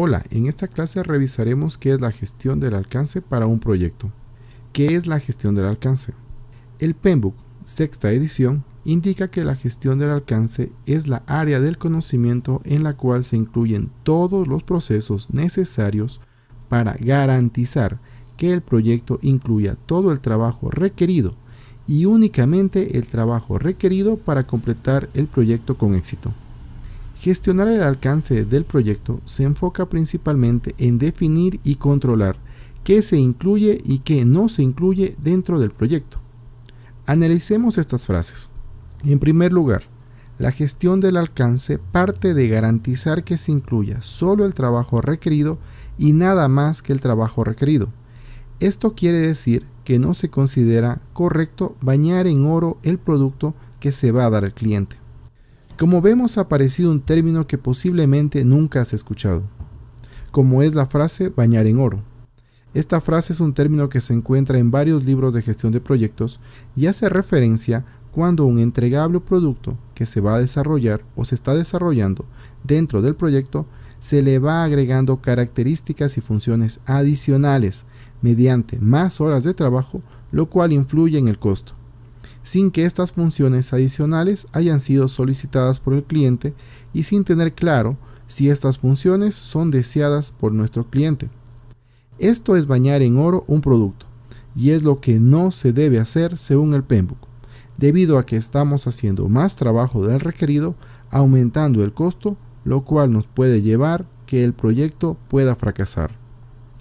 Hola, en esta clase revisaremos qué es la gestión del alcance para un proyecto. ¿Qué es la gestión del alcance? El penbook sexta edición, indica que la gestión del alcance es la área del conocimiento en la cual se incluyen todos los procesos necesarios para garantizar que el proyecto incluya todo el trabajo requerido y únicamente el trabajo requerido para completar el proyecto con éxito. Gestionar el alcance del proyecto se enfoca principalmente en definir y controlar qué se incluye y qué no se incluye dentro del proyecto. Analicemos estas frases. En primer lugar, la gestión del alcance parte de garantizar que se incluya solo el trabajo requerido y nada más que el trabajo requerido. Esto quiere decir que no se considera correcto bañar en oro el producto que se va a dar al cliente. Como vemos ha aparecido un término que posiblemente nunca has escuchado, como es la frase bañar en oro. Esta frase es un término que se encuentra en varios libros de gestión de proyectos y hace referencia cuando un entregable producto que se va a desarrollar o se está desarrollando dentro del proyecto se le va agregando características y funciones adicionales mediante más horas de trabajo, lo cual influye en el costo sin que estas funciones adicionales hayan sido solicitadas por el cliente y sin tener claro si estas funciones son deseadas por nuestro cliente. Esto es bañar en oro un producto y es lo que no se debe hacer según el PMBOK, debido a que estamos haciendo más trabajo del requerido, aumentando el costo, lo cual nos puede llevar que el proyecto pueda fracasar.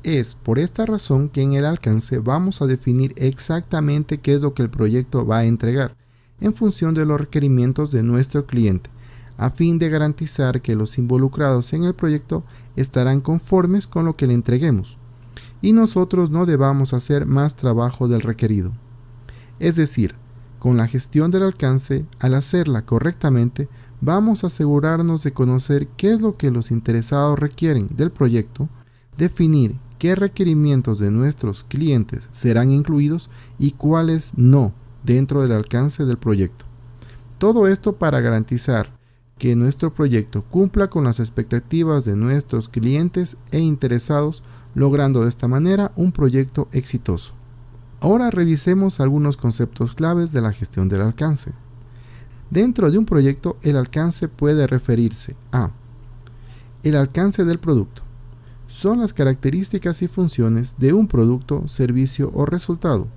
Es por esta razón que en el alcance vamos a definir exactamente qué es lo que el proyecto va a entregar, en función de los requerimientos de nuestro cliente, a fin de garantizar que los involucrados en el proyecto estarán conformes con lo que le entreguemos, y nosotros no debamos hacer más trabajo del requerido. Es decir, con la gestión del alcance, al hacerla correctamente, vamos a asegurarnos de conocer qué es lo que los interesados requieren del proyecto, definir qué requerimientos de nuestros clientes serán incluidos y cuáles no dentro del alcance del proyecto. Todo esto para garantizar que nuestro proyecto cumpla con las expectativas de nuestros clientes e interesados, logrando de esta manera un proyecto exitoso. Ahora revisemos algunos conceptos claves de la gestión del alcance. Dentro de un proyecto, el alcance puede referirse a el alcance del producto, son las características y funciones de un producto, servicio o resultado.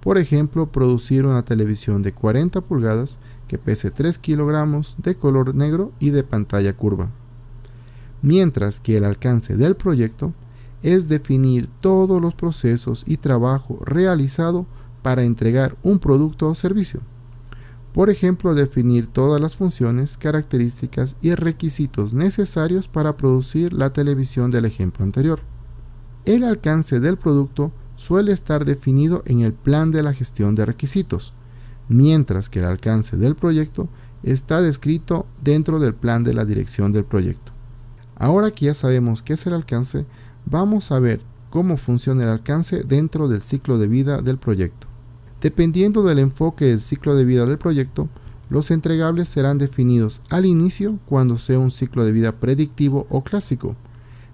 Por ejemplo, producir una televisión de 40 pulgadas que pese 3 kilogramos, de color negro y de pantalla curva. Mientras que el alcance del proyecto es definir todos los procesos y trabajo realizado para entregar un producto o servicio. Por ejemplo, definir todas las funciones, características y requisitos necesarios para producir la televisión del ejemplo anterior. El alcance del producto suele estar definido en el plan de la gestión de requisitos, mientras que el alcance del proyecto está descrito dentro del plan de la dirección del proyecto. Ahora que ya sabemos qué es el alcance, vamos a ver cómo funciona el alcance dentro del ciclo de vida del proyecto. Dependiendo del enfoque del ciclo de vida del proyecto, los entregables serán definidos al inicio cuando sea un ciclo de vida predictivo o clásico,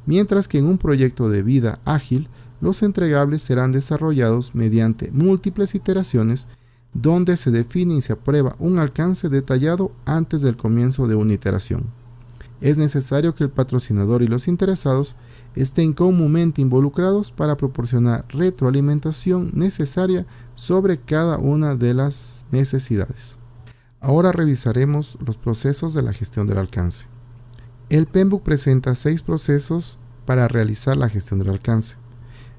mientras que en un proyecto de vida ágil, los entregables serán desarrollados mediante múltiples iteraciones donde se define y se aprueba un alcance detallado antes del comienzo de una iteración es necesario que el patrocinador y los interesados estén comúnmente involucrados para proporcionar retroalimentación necesaria sobre cada una de las necesidades. Ahora revisaremos los procesos de la gestión del alcance. El PMBOK presenta seis procesos para realizar la gestión del alcance.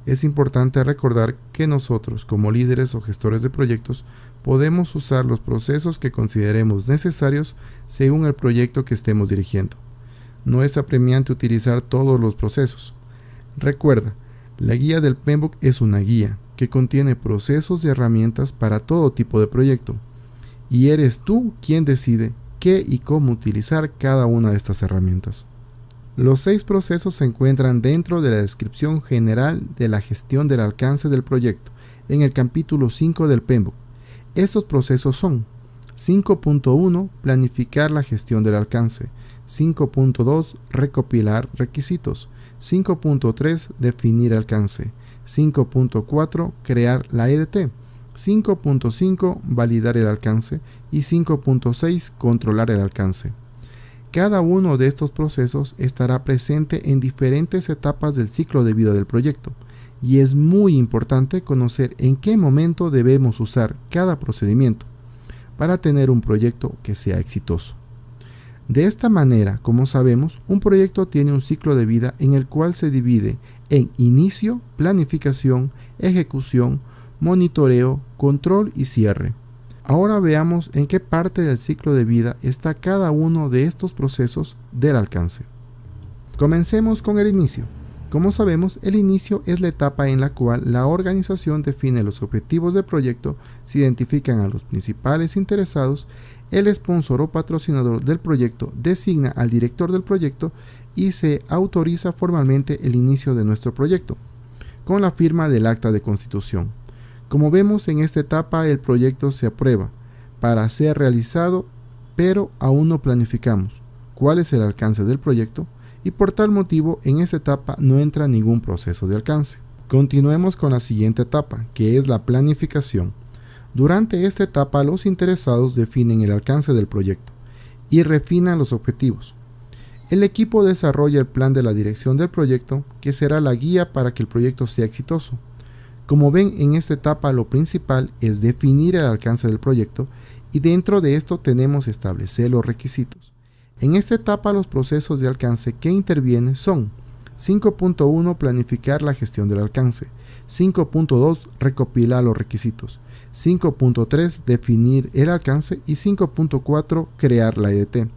Es importante recordar que nosotros, como líderes o gestores de proyectos, podemos usar los procesos que consideremos necesarios según el proyecto que estemos dirigiendo no es apremiante utilizar todos los procesos. Recuerda, la guía del PMBOK es una guía que contiene procesos y herramientas para todo tipo de proyecto, y eres tú quien decide qué y cómo utilizar cada una de estas herramientas. Los seis procesos se encuentran dentro de la descripción general de la gestión del alcance del proyecto, en el capítulo 5 del PMBOK. Estos procesos son 5.1 Planificar la gestión del alcance. 5.2 Recopilar requisitos. 5.3 Definir alcance. 5.4 Crear la EDT. 5.5 Validar el alcance. Y 5.6 Controlar el alcance. Cada uno de estos procesos estará presente en diferentes etapas del ciclo de vida del proyecto y es muy importante conocer en qué momento debemos usar cada procedimiento para tener un proyecto que sea exitoso. De esta manera, como sabemos, un proyecto tiene un ciclo de vida en el cual se divide en inicio, planificación, ejecución, monitoreo, control y cierre. Ahora veamos en qué parte del ciclo de vida está cada uno de estos procesos del alcance. Comencemos con el inicio. Como sabemos, el inicio es la etapa en la cual la organización define los objetivos del proyecto, se identifican a los principales interesados, el sponsor o patrocinador del proyecto designa al director del proyecto y se autoriza formalmente el inicio de nuestro proyecto, con la firma del acta de constitución. Como vemos en esta etapa el proyecto se aprueba para ser realizado, pero aún no planificamos cuál es el alcance del proyecto, y por tal motivo en esta etapa no entra ningún proceso de alcance. Continuemos con la siguiente etapa, que es la planificación. Durante esta etapa los interesados definen el alcance del proyecto y refinan los objetivos. El equipo desarrolla el plan de la dirección del proyecto, que será la guía para que el proyecto sea exitoso. Como ven, en esta etapa lo principal es definir el alcance del proyecto y dentro de esto tenemos establecer los requisitos. En esta etapa los procesos de alcance que intervienen son 5.1 planificar la gestión del alcance, 5.2 recopilar los requisitos, 5.3 definir el alcance y 5.4 crear la EDT.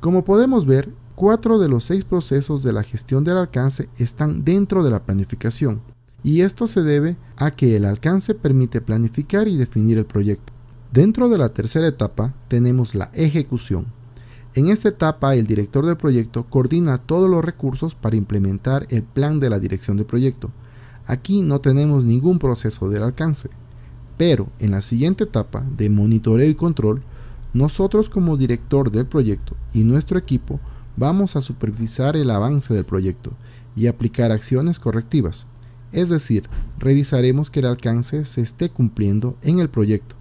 Como podemos ver, cuatro de los seis procesos de la gestión del alcance están dentro de la planificación, y esto se debe a que el alcance permite planificar y definir el proyecto. Dentro de la tercera etapa tenemos la ejecución, en esta etapa, el director del proyecto coordina todos los recursos para implementar el plan de la dirección de proyecto. Aquí no tenemos ningún proceso del alcance, pero en la siguiente etapa de monitoreo y control, nosotros como director del proyecto y nuestro equipo vamos a supervisar el avance del proyecto y aplicar acciones correctivas. Es decir, revisaremos que el alcance se esté cumpliendo en el proyecto.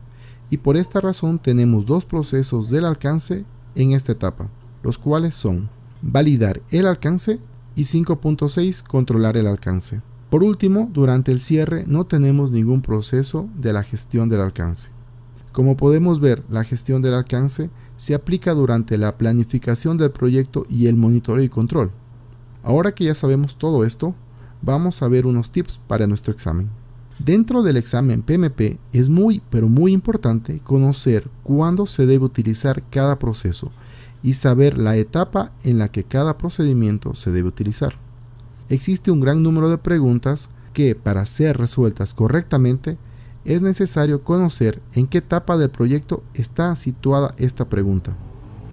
Y por esta razón tenemos dos procesos del alcance en esta etapa, los cuales son validar el alcance y 5.6 controlar el alcance. Por último, durante el cierre no tenemos ningún proceso de la gestión del alcance. Como podemos ver, la gestión del alcance se aplica durante la planificación del proyecto y el monitoreo y control. Ahora que ya sabemos todo esto, vamos a ver unos tips para nuestro examen. Dentro del examen PMP es muy pero muy importante conocer cuándo se debe utilizar cada proceso y saber la etapa en la que cada procedimiento se debe utilizar. Existe un gran número de preguntas que para ser resueltas correctamente es necesario conocer en qué etapa del proyecto está situada esta pregunta.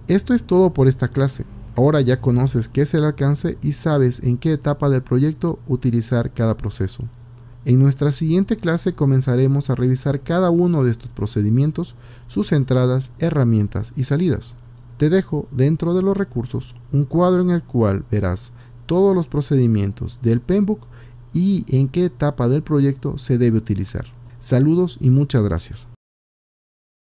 Esto es todo por esta clase. Ahora ya conoces qué es el alcance y sabes en qué etapa del proyecto utilizar cada proceso. En nuestra siguiente clase comenzaremos a revisar cada uno de estos procedimientos, sus entradas, herramientas y salidas. Te dejo dentro de los recursos un cuadro en el cual verás todos los procedimientos del PenBook y en qué etapa del proyecto se debe utilizar. Saludos y muchas gracias.